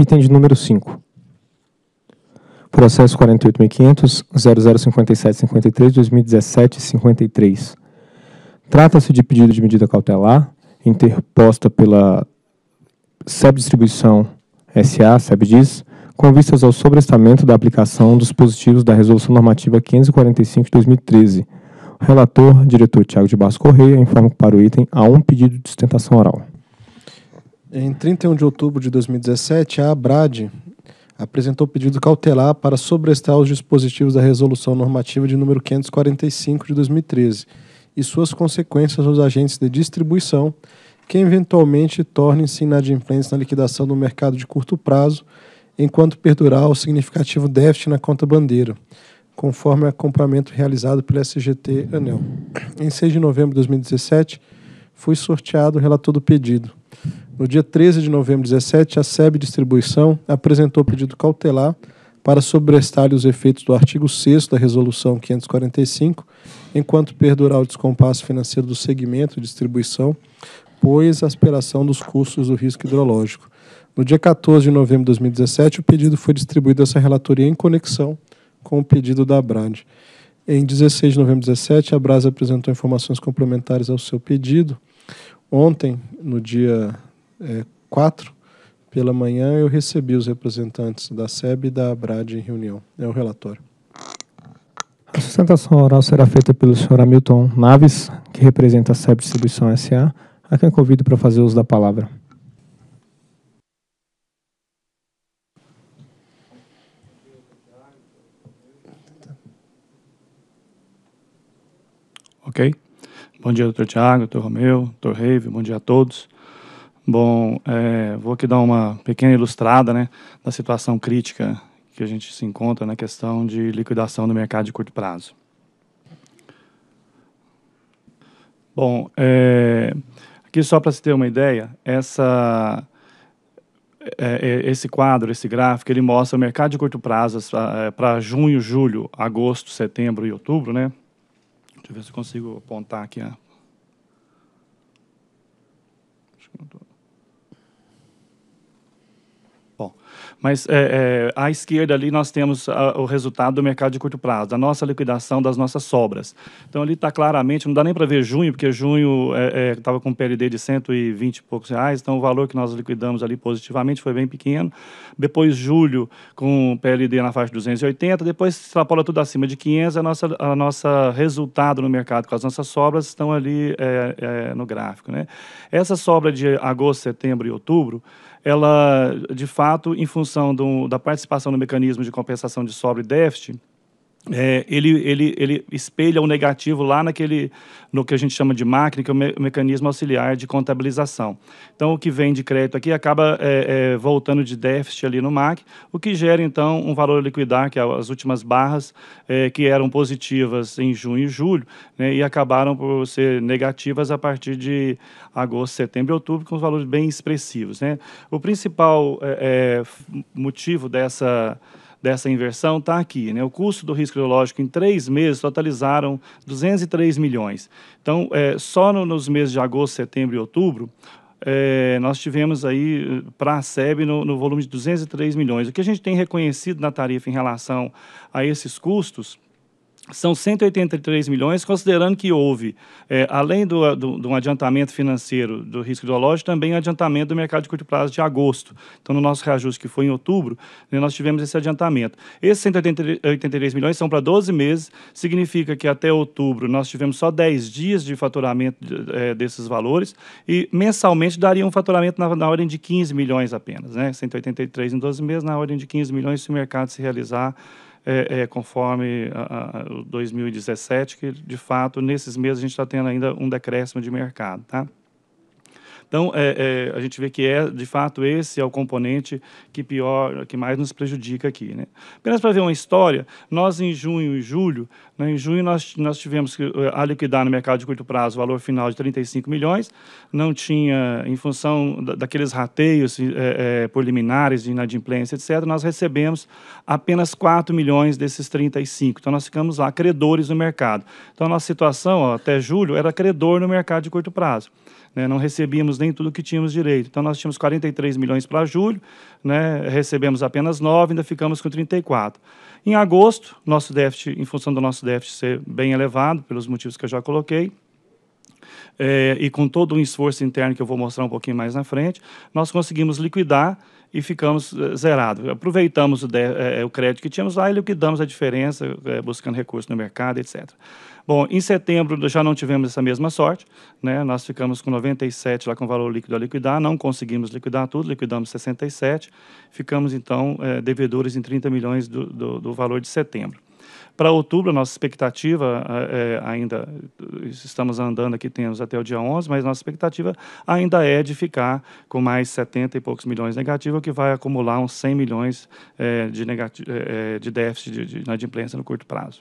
Item de número 5. Processo 48.500.0057.53.2017.53. Trata-se de pedido de medida cautelar interposta pela SEB Distribuição SA, SEBDIS, com vistas ao sobrestamento da aplicação dos positivos da Resolução Normativa 545 de 2013. O relator, diretor Tiago de Barros Correia, informa que para o item há um pedido de sustentação oral. Em 31 de outubro de 2017, a ABRAD apresentou pedido cautelar para sobrestar os dispositivos da Resolução Normativa de número 545 de 2013 e suas consequências aos agentes de distribuição que eventualmente tornem-se inadimplentes na liquidação do mercado de curto prazo, enquanto perdurar o significativo déficit na conta bandeira, conforme acompanhamento realizado pela SGT Anel. Em 6 de novembro de 2017, foi sorteado o relator do pedido. No dia 13 de novembro de 2017, a SEB Distribuição apresentou pedido cautelar para sobrestar os efeitos do artigo 6 da Resolução 545, enquanto perdurar o descompasso financeiro do segmento de distribuição, pois a aspiração dos custos do risco hidrológico. No dia 14 de novembro de 2017, o pedido foi distribuído essa relatoria em conexão com o pedido da Abrad. Em 16 de novembro de 2017, a Abras apresentou informações complementares ao seu pedido. Ontem, no dia é, pela manhã, eu recebi os representantes da SEB e da ABRAD em reunião. É o relatório. A sustentação oral será feita pelo senhor Hamilton Naves, que representa a SEB Distribuição SA, a quem convido para fazer uso da palavra. Ok. Bom dia, doutor Tiago, doutor Romeu, doutor Reive, bom dia a todos. Bom, é, vou aqui dar uma pequena ilustrada né, da situação crítica que a gente se encontra na questão de liquidação do mercado de curto prazo. Bom, é, aqui só para se ter uma ideia, essa, é, é, esse quadro, esse gráfico, ele mostra o mercado de curto prazo é, para junho, julho, agosto, setembro e outubro, né? Deixa eu ver se eu consigo apontar aqui. A... Acho que não estou. Mas é, é, à esquerda ali nós temos a, o resultado do mercado de curto prazo, da nossa liquidação das nossas sobras. Então ali está claramente, não dá nem para ver junho, porque junho estava é, é com um PLD de 120 e poucos reais, então o valor que nós liquidamos ali positivamente foi bem pequeno. Depois julho com PLD na faixa de 280, depois extrapola tudo acima de 500, a nossa, a nossa resultado no mercado com as nossas sobras estão ali é, é, no gráfico. Né? Essa sobra de agosto, setembro e outubro, ela de fato, em função do, da participação no mecanismo de compensação de sobra e déficit, é, ele, ele, ele espelha o negativo lá naquele, no que a gente chama de máquina, que é o, me, mecanismo auxiliar de contabilização. Então, o que vem de crédito aqui acaba é, é, voltando de déficit ali no MAC, o que gera, então, um valor liquidar, que é as últimas barras é, que eram positivas em junho e julho, né, e acabaram por ser negativas a partir de agosto, setembro e outubro, com os valores bem expressivos. Né? O principal é, motivo dessa dessa inversão está aqui. Né? O custo do risco hidrológico em três meses totalizaram 203 milhões. Então, é, só no, nos meses de agosto, setembro e outubro, é, nós tivemos aí eh, para a SEB no, no volume de 203 milhões. O que a gente tem reconhecido na tarifa em relação a esses custos são 183 milhões, considerando que houve, é, além do, do, do, adiantamento financeiro do risco hidrológico, também adiantamento do mercado de curto prazo de agosto. Então, no nosso reajuste, que foi em outubro, né, nós tivemos esse adiantamento. Esses 183 milhões são para 12 meses, significa que até outubro nós tivemos só 10 dias de faturamento é, desses valores e mensalmente daria um faturamento na, na ordem de 15 milhões apenas. Né? 183 em 12 meses, na ordem de 15 milhões se o mercado se realizar é, é, conforme a, a, 2017, que de fato nesses meses a gente está tendo ainda um decréscimo de mercado, tá? Então, é, é, a gente vê que é, de fato, esse é o componente que pior, que mais nos prejudica aqui. Né? Apenas para ver uma história, nós em junho e julho, né, em junho nós, nós tivemos que, eh, a liquidar no mercado de curto prazo o valor final de 35 milhões, não tinha, em função da, daqueles rateios é, eh, eh, por liminares de inadimplência, etc., nós recebemos apenas 4 milhões desses 35. Então, nós ficamos lá credores no mercado. Então, a nossa situação ó, até julho era credor no mercado de curto prazo. Né? Não recebíamos nem tudo que tínhamos direito. Então, nós tínhamos 43 milhões para julho, né, recebemos apenas 9, ainda ficamos com 34. Em agosto, nosso déficit, em função do nosso déficit ser bem elevado, pelos motivos que eu já coloquei, é, e com todo um esforço interno que eu vou mostrar um pouquinho mais na frente, nós conseguimos liquidar e ficamos eh, zerados. Aproveitamos o, de, é, o, crédito que tínhamos lá e liquidamos a diferença, é, buscando recursos no mercado, etc. Bom, em setembro já não tivemos essa mesma sorte, né? Nós ficamos com 97 lá com valor líquido a liquidar, não conseguimos liquidar tudo, liquidamos 67, ficamos então é, devedores em 30 milhões do, do, do valor de setembro. Para outubro, a nossa expectativa é, é, ainda, estamos andando aqui, temos até o dia 11, mas nossa expectativa ainda é de ficar com mais 70 e poucos milhões negativos, o que vai acumular uns 100 milhões é, de, é, é, de déficit de, de inadimplência no curto prazo.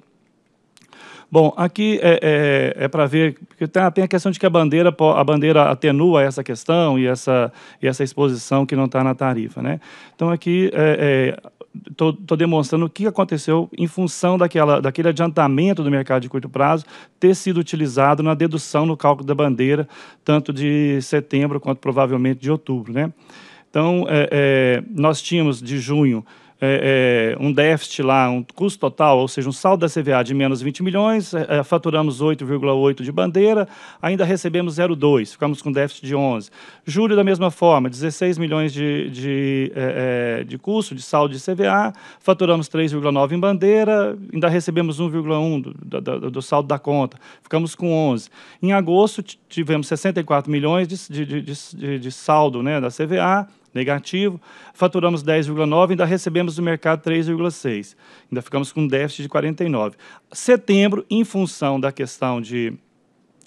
Bom, aqui é, é, é para ver, porque tá, tem, a questão de que a bandeira, a bandeira atenua essa questão e essa, e essa exposição que não está na tarifa. Né? Então, aqui, é, é estou demonstrando o que aconteceu em função daquela, daquele adiantamento do mercado de curto prazo ter sido utilizado na dedução no cálculo da bandeira, tanto de setembro quanto provavelmente de outubro. Né? Então, é, é, nós tínhamos de junho é, é, um déficit lá, um custo total, ou seja, um saldo da CVA de menos 20 milhões, é, é faturamos 8,8 de bandeira, ainda recebemos 0,2, ficamos com déficit de 11. Julho, da mesma forma, 16 milhões de, de, é, é, de custo, de saldo de CVA, faturamos 3,9 em bandeira, ainda recebemos 1,1 do, do, do, saldo da conta, ficamos com 11. Em agosto, tivemos 64 milhões de, de, de, de saldo né, da CVA, negativo, faturamos 10,9, ainda recebemos do mercado 3,6, ainda ficamos com um déficit de 49. Setembro, em função da questão de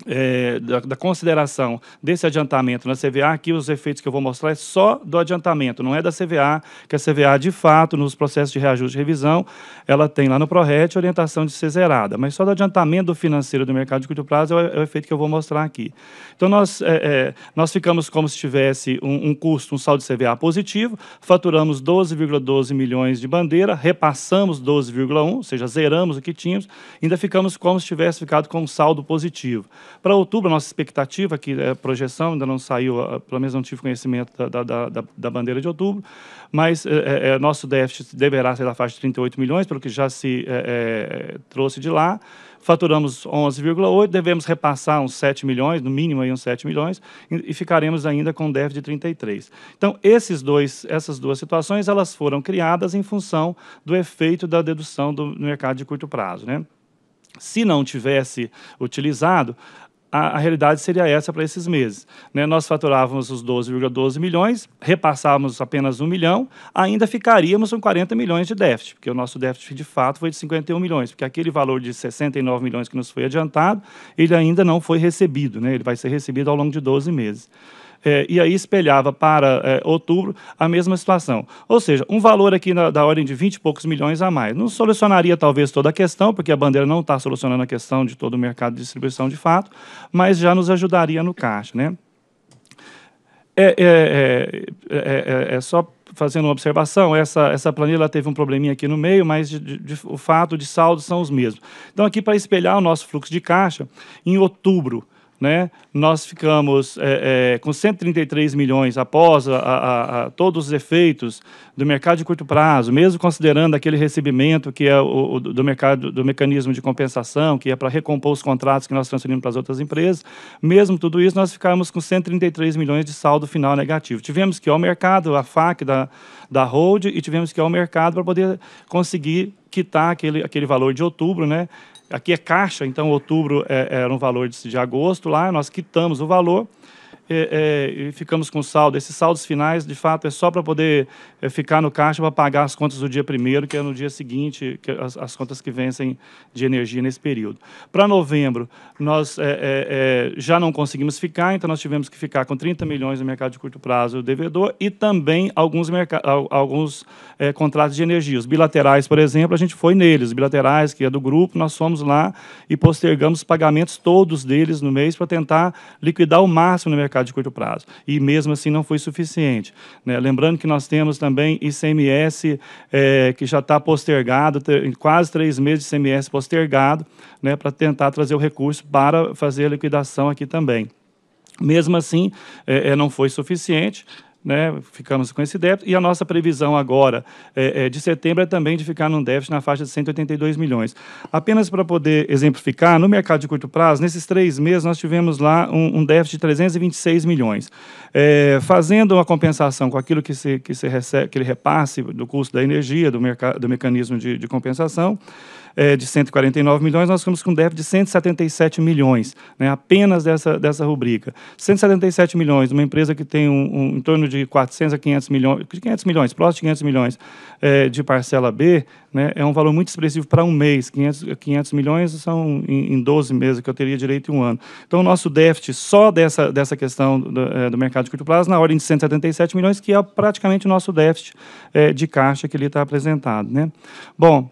é, da, da, consideração desse adiantamento na CVA, aqui os efeitos que eu vou mostrar é só do adiantamento, não é da CVA, que a CVA, de fato, nos processos de reajuste e revisão, ela tem lá no PRORET orientação de ser zerada, mas só do adiantamento financeiro do mercado de curto prazo é o, é o efeito que eu vou mostrar aqui. Então, nós, é, é nós ficamos como se tivesse um, um, custo, um saldo de CVA positivo, faturamos 12,12 ,12 milhões de bandeira, repassamos 12,1, ou seja, zeramos o que tínhamos, ainda ficamos como se tivesse ficado com um saldo positivo. Para outubro, a nossa expectativa, que é projeção, ainda não saiu, ah, pelo menos não tive conhecimento da, da, da, da bandeira de outubro, mas é, é, nosso déficit deverá ser da faixa de 38 milhões, pelo que já se é, trouxe de lá. Faturamos 11,8, devemos repassar uns 7 milhões, no mínimo aí uns 7 milhões, e, e ficaremos ainda com um déficit de 33. Então, esses dois, essas duas situações, elas foram criadas em função do efeito da dedução do mercado de curto prazo, né? Se não tivesse utilizado, a, a realidade seria essa para esses meses. Né? Nós faturávamos os 12,12 ,12 milhões, repassávamos apenas 1 milhão, ainda ficaríamos com 40 milhões de déficit, porque o nosso déficit de fato foi de 51 milhões, porque aquele valor de 69 milhões que nos foi adiantado, ele ainda não foi recebido, né? ele vai ser recebido ao longo de 12 meses é, e aí espelhava para é, outubro a mesma situação. Ou seja, um valor aqui na, da ordem de 20 e poucos milhões a mais. Não solucionaria talvez toda a questão, porque a bandeira não está solucionando a questão de todo o mercado de distribuição de fato, mas já nos ajudaria no caixa. Né? é, é, é, é, é só fazendo uma observação, essa, essa planilha teve um probleminha aqui no meio, mas de, de, o fato de saldo são os mesmos. Então, aqui para espelhar o nosso fluxo de caixa, em outubro né? Nós ficamos é, é, com 133 milhões após a, a, a, todos os efeitos do mercado de curto prazo, mesmo considerando aquele recebimento que é o, o do mercado do mecanismo de compensação, que é para recompor os contratos que nós transferimos para as outras empresas, mesmo tudo isso, nós ficamos com 133 milhões de saldo final negativo. Tivemos que ir ao mercado, a FAC da, da Hold, e tivemos que ir ao mercado para poder conseguir quitar aquele, aquele valor de outubro, né? Aqui é caixa, então outubro era é, é um valor de, de agosto lá, nós quitamos o valor é, é, ficamos com saldo. Esses saldos finais, de fato, é só para poder é, ficar no caixa para pagar as contas do dia primeiro, que é no dia seguinte, que as, as contas que vencem de energia nesse período. Para novembro, nós é, é, é, já não conseguimos ficar, então nós tivemos que ficar com 30 milhões no mercado de curto prazo o devedor e também alguns, alguns contratos de energia. Os bilaterais, por exemplo, a gente foi neles. Os bilaterais, que é do grupo, nós fomos lá e postergamos pagamentos todos deles no mês para tentar liquidar o máximo no mercado mercado de curto prazo. E mesmo assim não foi suficiente. Né? Lembrando que nós temos também ICMS é, eh, que já está postergado, ter, quase três meses de ICMS postergado, né, para tentar trazer o recurso para fazer a liquidação aqui também. Mesmo assim, é, não foi suficiente né, ficamos com esse débito, e a nossa previsão agora é, é, de setembro é também de ficar num déficit na faixa de 182 milhões. Apenas para poder exemplificar, no mercado de curto prazo, nesses três meses nós tivemos lá um, um déficit de 326 milhões. É, fazendo uma compensação com aquilo que se, que se recebe, aquele repasse do custo da energia, do, mercado, do mecanismo de, de compensação, é, de 149 milhões, nós ficamos com um déficit de 177 milhões, né, apenas dessa, dessa rubrica. 177 milhões, uma empresa que tem um, um em torno de 400 a 500 milhões, 500 milhões, próximo de 500 milhões é, de parcela B, né, é um valor muito expressivo para um mês. 500, 500 milhões são em, em 12 meses, que eu teria direito em um ano. Então, o nosso déficit só dessa, dessa questão do, é, do mercado de curto prazo, na ordem de 177 milhões, que é praticamente o nosso déficit é, de caixa que ele está apresentado. Né? Bom,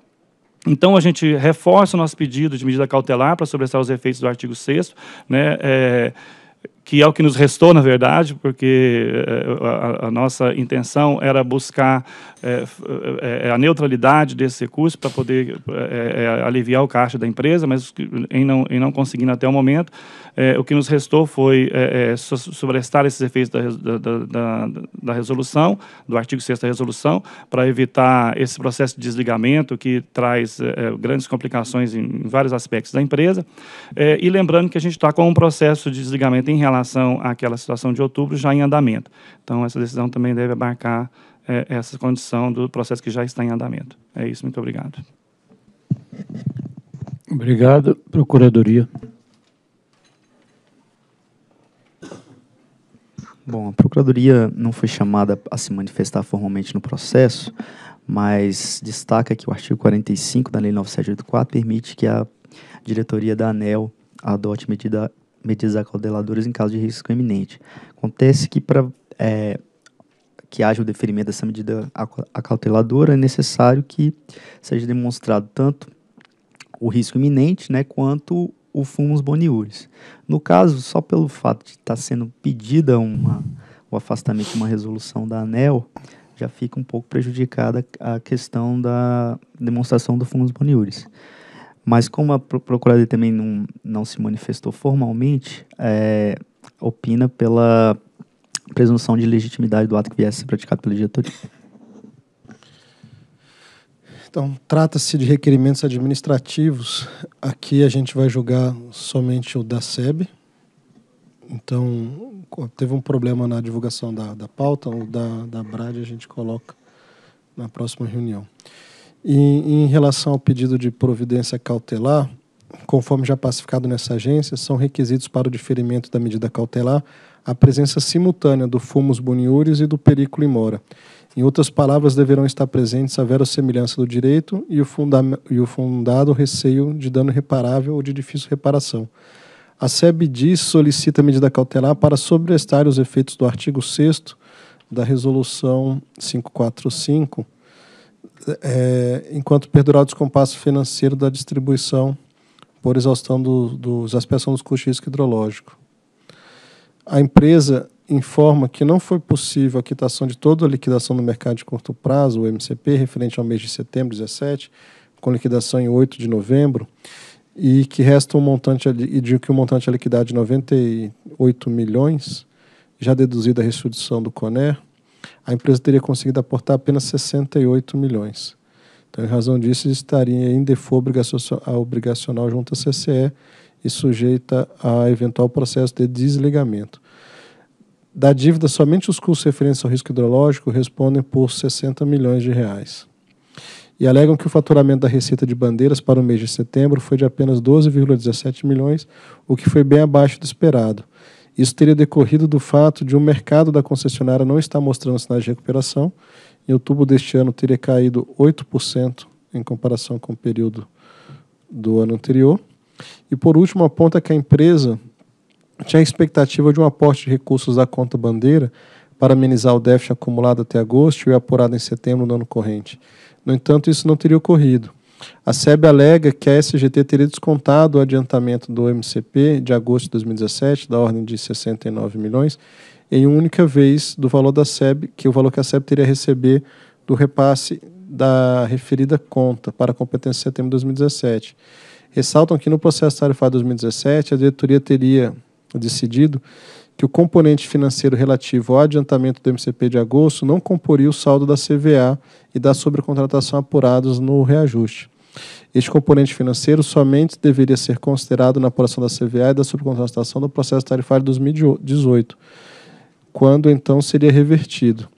então, a gente reforça o nosso pedido de medida cautelar para sobressar os efeitos do artigo 6 né, é, que é o que nos restou, na verdade, porque eh, a, a nossa intenção era buscar é, é, a neutralidade desse recurso para poder é, aliviar o caixa da empresa, mas em não, em não conseguindo até o momento, o que nos restou foi sobrestar esses efeitos da, da, da, da resolução, do artigo 6 da resolução, para evitar esse processo de desligamento que traz grandes complicações em, em, vários aspectos da empresa. e lembrando que a gente está com um processo de desligamento em relação relação àquela situação de outubro já em andamento. Então, essa decisão também deve abarcar é, essa condição do processo que já está em andamento. É isso, muito obrigado. Obrigado. Procuradoria. Bom, a Procuradoria não foi chamada a se manifestar formalmente no processo, mas destaca que o artigo 45 da Lei 9784 permite que a diretoria da ANEL adote medida medidas acauteladoras em caso de risco iminente. Acontece que para é, que haja o deferimento dessa medida acauteladora é necessário que seja demonstrado tanto o risco iminente, né, quanto o fumus boniuris. No caso, só pelo fato de estar tá sendo pedida uma, o afastamento de uma resolução da ANEL, já fica um pouco prejudicada a questão da demonstração do fumus boniuris. Mas como a procuradoria também não, não se manifestou formalmente, é, opina pela presunção de legitimidade do ato que viesse a ser praticado pela diretoria. Então, trata-se de requerimentos administrativos. Aqui a gente vai julgar somente o da SEB. Então, teve um problema na divulgação da, da pauta, o da, da BRAD a gente coloca na próxima reunião. E em relação ao pedido de providência cautelar, conforme já pacificado nessa agência, são requisitos para o diferimento da medida cautelar a presença simultânea do fumus Boniúris e do Perículo imora. Em outras palavras, deverão estar presentes a verossemelhança do direito e o, e o fundado receio de dano reparável ou de difícil reparação. A SEB diz solicita medida cautelar para sobrestar os efeitos do artigo 6 da Resolução 545 é, enquanto perdurar o descompasso financeiro da distribuição por exaustão do, dos aspectos dos custos risco hidrológico. A empresa informa que não foi possível a quitação de toda a liquidação no mercado de curto prazo, o MCP, referente ao mês de setembro 17, com liquidação em 8 de novembro, e que resta um montante e digo que o um montante a é liquidar de 98 milhões, já deduzido a restituição do CONER, a empresa teria conseguido aportar apenas 68 milhões. Então, em razão disso, estaria em default obrigacional junto à CCE e sujeita a eventual processo de desligamento. Da dívida, somente os custos referentes ao risco hidrológico respondem por 60 milhões de reais. E alegam que o faturamento da receita de bandeiras para o mês de setembro foi de apenas 12,17 milhões, o que foi bem abaixo do esperado isso teria decorrido do fato de o um mercado da concessionária não estar mostrando sinais de recuperação. Em outubro deste ano teria caído 8% em comparação com o período do ano anterior. E por último, aponta que a empresa tinha a expectativa de um aporte de recursos da conta bandeira para amenizar o déficit acumulado até agosto e apurado em setembro no ano corrente. No entanto, isso não teria ocorrido. A SEB alega que a SGT teria descontado o adiantamento do MCP de agosto de 2017, da ordem de 69 milhões, em única vez do valor da SEB, que o valor que a SEB teria receber do repasse da referida conta para a competência de setembro de 2017. Ressaltam que no processo tarifário 2017, a diretoria teria decidido que o componente financeiro relativo ao adiantamento do MCP de agosto não comporia o saldo da CVA e da sobrecontratação apurados no reajuste. Este componente financeiro somente deveria ser considerado na apuração da CVA e da subcontratação do processo tarifário 2018, quando então seria revertido.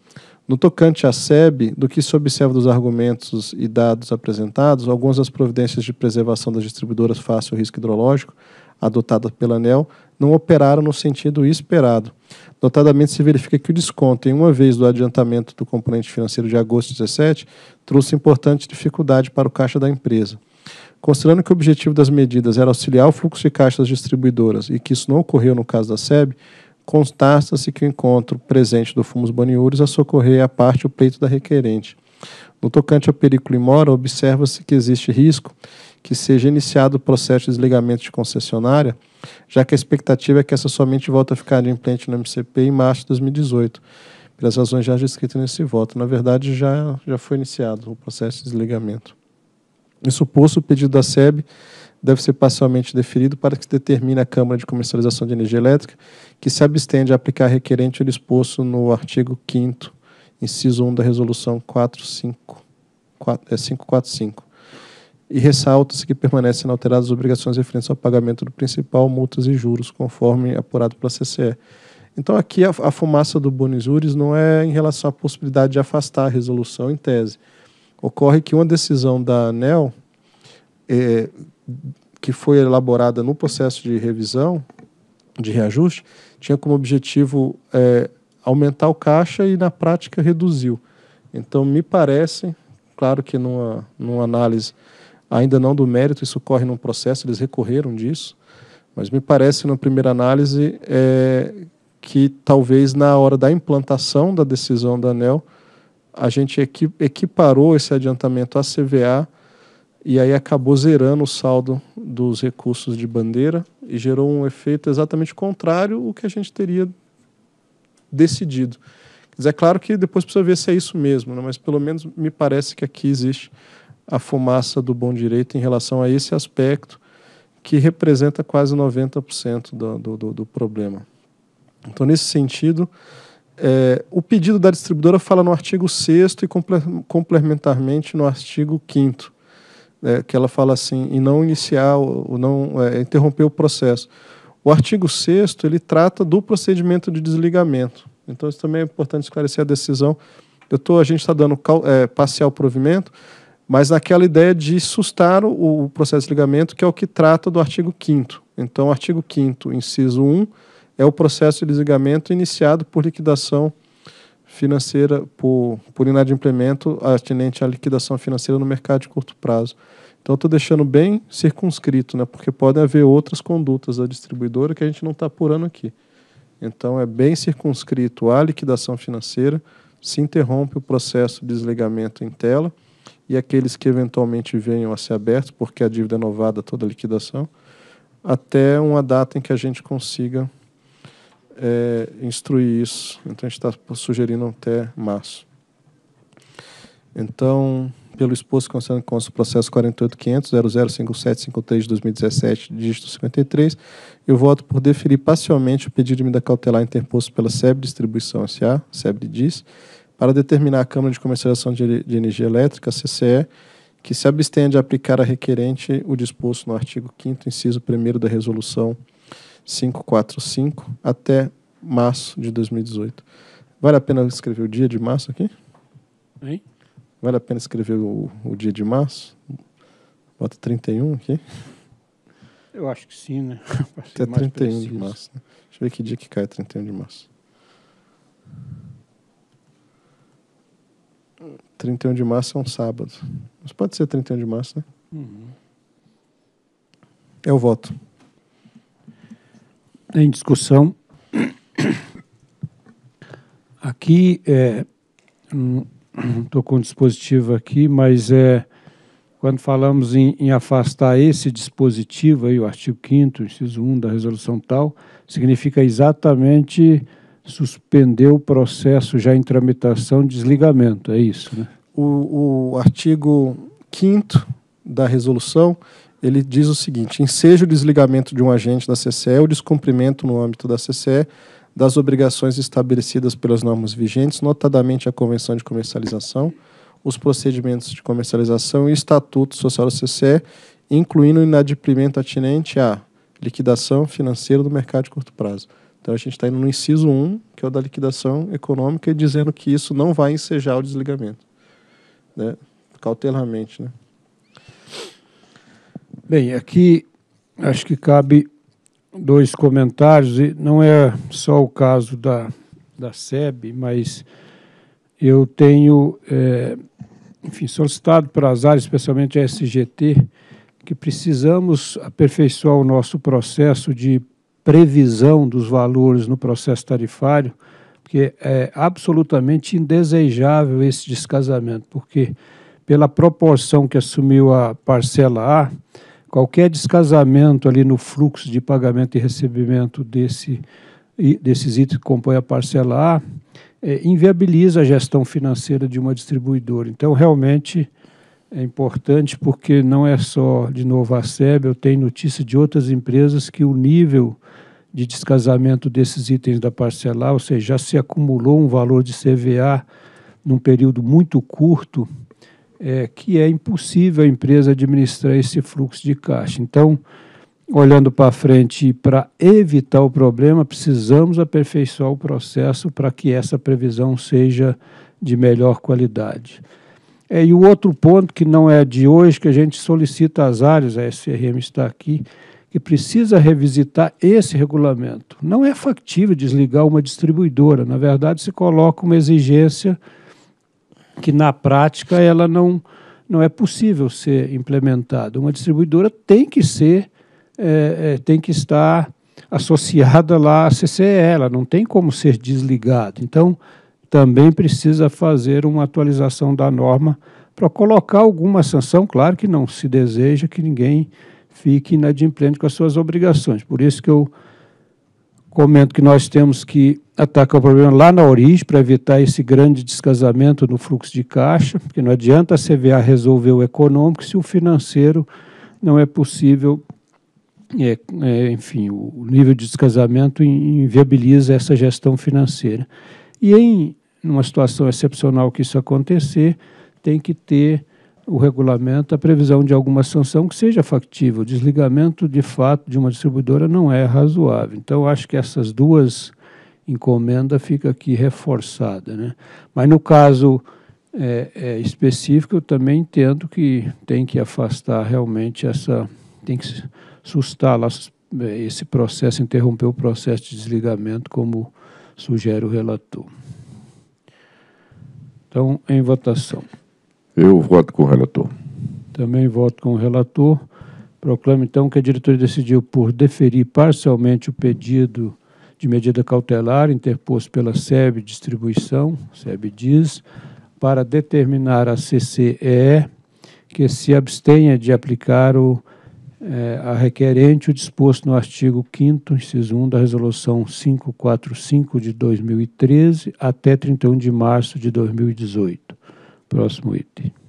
No tocante à SEB, do que se observa dos argumentos e dados apresentados, algumas das providências de preservação das distribuidoras face ao risco hidrológico adotadas pela ANEL não operaram no sentido esperado. Notadamente, se verifica que o desconto em uma vez do adiantamento do componente financeiro de agosto de 2017 trouxe importante dificuldade para o caixa da empresa. Considerando que o objetivo das medidas era auxiliar o fluxo de caixa das distribuidoras e que isso não ocorreu no caso da SEB, constata-se que o encontro presente do Fumos Baniúris a socorrer a parte o pleito da requerente, no tocante ao perículo imora, observa-se que existe risco que seja iniciado o processo de desligamento de concessionária, já que a expectativa é que essa somente volte a ficar de implante no MCP em março de 2018, pelas razões já descritas nesse voto. Na verdade, já, já foi iniciado o processo de desligamento. Em suposto, o pedido da SEB deve ser parcialmente deferido para que se determine a Câmara de Comercialização de Energia Elétrica que se abstende a aplicar requerente o disposto no artigo 5 inciso 1 da resolução 45, 4, é, 545. E ressalta-se que permanecem inalteradas as obrigações referentes ao pagamento do principal, multas e juros, conforme apurado pela CCE. Então, aqui a, a fumaça do Bonisures não é em relação à possibilidade de afastar a resolução em tese. Ocorre que uma decisão da ANEL, é, que foi elaborada no processo de revisão, de reajuste, tinha como objetivo é, aumentar o caixa e na prática reduziu. Então me parece, claro que numa, numa análise ainda não do mérito, isso ocorre num processo, eles recorreram disso, mas me parece, na primeira análise, é, que talvez na hora da implantação da decisão da ANEL, a gente equiparou esse adiantamento à CVA e aí acabou zerando o saldo dos recursos de bandeira e gerou um efeito exatamente contrário o que a gente teria decidido. Mas é claro que depois precisa ver se é isso mesmo, né? mas pelo menos me parece que aqui existe a fumaça do bom direito em relação a esse aspecto que representa quase 90% do, do, do, problema. Então, nesse sentido, é, o pedido da distribuidora fala no artigo 6 e complementarmente no artigo 5 é, né? que ela fala assim, e não iniciar, ou não é, interromper o processo. O artigo 6 ele trata do procedimento de desligamento. Então, isso também é importante esclarecer a decisão. Eu tô, a gente está dando é, parcial provimento, mas naquela ideia de sustar o, o, processo de desligamento, que é o que trata do artigo 5 Então, artigo 5 inciso 1, é o processo de desligamento iniciado por liquidação financeira, por, por inadimplemento atinente à liquidação financeira no mercado de curto prazo. Então, estou deixando bem circunscrito, né? porque pode haver outras condutas da distribuidora que a gente não está apurando aqui. Então, é bem circunscrito a liquidação financeira, se interrompe o processo de desligamento em tela e aqueles que eventualmente venham a ser abertos, porque a dívida é novada toda a liquidação, até uma data em que a gente consiga é, instruir isso. Então, a gente está sugerindo até março. Então, pelo exposto constando com o processo 48.500.005753-2017, dígito 53, eu voto por deferir parcialmente o pedido de medida cautelar interposto pela SEB Distribuição S.A., SEB diz, para determinar a Câmara de Comercialização de, Energia Elétrica, CCE, que se abstenha de aplicar a requerente o disposto no artigo 5º, inciso 1 da Resolução 545, até março de 2018. Vale a pena escrever o dia de março aqui? Hein? Vale a pena escrever o, o dia de março? Bota 31 aqui. Eu acho que sim, né? Até 31 preciso. de março. Né? Deixa eu ver que dia que cai 31 de março. 31 de março é um sábado. Mas pode ser 31 de março, né? Uhum. Eu voto. Em discussão. Aqui é, hum, estou com o um dispositivo aqui, mas é quando falamos em, em, afastar esse dispositivo, aí, o artigo 5 inciso 1 da resolução tal, significa exatamente suspender o processo já em tramitação, desligamento, é isso, né? O, o artigo 5 da resolução, ele diz o seguinte, enseja o desligamento de um agente da CCE ou descumprimento no âmbito da CCE das obrigações estabelecidas pelas normas vigentes, notadamente a Convenção de Comercialização, os procedimentos de comercialização e o Estatuto Social do CCE, incluindo o inadimplimento atinente à liquidação financeira do mercado de curto prazo. Então a gente está indo no inciso 1, que é o da liquidação econômica, e dizendo que isso não vai ensejar o desligamento, né? cautelarmente. Né? Bem, aqui acho que cabe dois comentários, e não é só o caso da, da SEB, mas eu tenho é, enfim, solicitado para as áreas, especialmente a SGT, que precisamos aperfeiçoar o nosso processo de previsão dos valores no processo tarifário, porque é absolutamente indesejável esse descasamento, porque pela proporção que assumiu a parcela A, Qualquer descasamento ali no fluxo de pagamento e recebimento desse, desses itens que compõem a parcela A é, inviabiliza a gestão financeira de uma distribuidora. Então, realmente é importante porque não é só, de novo, a SEB, eu tenho notícia de outras empresas que o nível de descasamento desses itens da parcela, A, ou seja, já se acumulou um valor de CVA num período muito curto é, que é impossível a empresa administrar esse fluxo de caixa. Então, olhando para frente, para evitar o problema, precisamos aperfeiçoar o processo para que essa previsão seja de melhor qualidade. É, e o outro ponto, que não é de hoje, que a gente solicita às áreas, a SRM está aqui, que precisa revisitar esse regulamento. Não é factível desligar uma distribuidora. Na verdade, se coloca uma exigência que na prática ela não, não é possível ser implementada. Uma distribuidora tem que ser, é, é, tem que estar associada lá à CCE, ela não tem como ser desligada. Então, também precisa fazer uma atualização da norma para colocar alguma sanção, claro que não se deseja que ninguém fique inadimplente com as suas obrigações. Por isso que eu comento que nós temos que ataca o problema lá na origem para evitar esse grande descasamento no fluxo de caixa, porque não adianta a CVA resolver o econômico se o financeiro não é possível, é, é, enfim, o nível de descasamento inviabiliza essa gestão financeira. E em uma situação excepcional que isso acontecer, tem que ter o regulamento a previsão de alguma sanção que seja factível. O desligamento de fato de uma distribuidora não é razoável. Então, acho que essas duas encomenda fica aqui reforçada. Né? Mas no caso é, é específico, eu também entendo que tem que afastar realmente essa, tem que sustar é, esse processo, interromper o processo de desligamento, como sugere o relator. Então, em votação. Eu voto com o relator. Também voto com o relator. Proclamo, então, que a diretoria decidiu por deferir parcialmente o pedido de medida cautelar interposto pela SEB Distribuição, SEB diz, para determinar à CCE que se abstenha de aplicar o, eh, a requerente o disposto no artigo 5º, inciso 1 da Resolução 545 de 2013 até 31 de março de 2018. Próximo item.